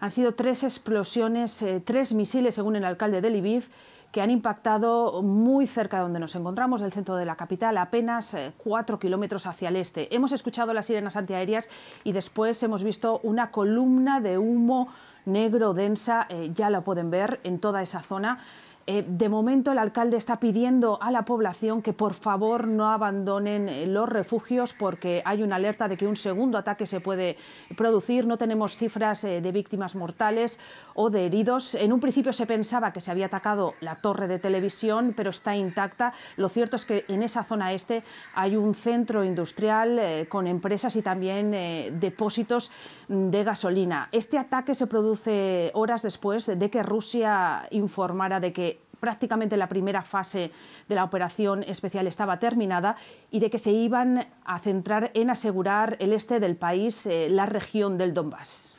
Han sido tres explosiones, eh, tres misiles, según el alcalde de Lviv, que han impactado muy cerca de donde nos encontramos, del centro de la capital, apenas eh, cuatro kilómetros hacia el este. Hemos escuchado las sirenas antiaéreas y después hemos visto una columna de humo negro densa, eh, ya la pueden ver en toda esa zona. Eh, de momento el alcalde está pidiendo a la población que por favor no abandonen eh, los refugios porque hay una alerta de que un segundo ataque se puede producir. No tenemos cifras eh, de víctimas mortales o de heridos. En un principio se pensaba que se había atacado la torre de televisión, pero está intacta. Lo cierto es que en esa zona este hay un centro industrial con empresas y también depósitos de gasolina. Este ataque se produce horas después de que Rusia informara de que prácticamente la primera fase de la operación especial estaba terminada y de que se iban a centrar en asegurar el este del país, eh, la región del Donbass.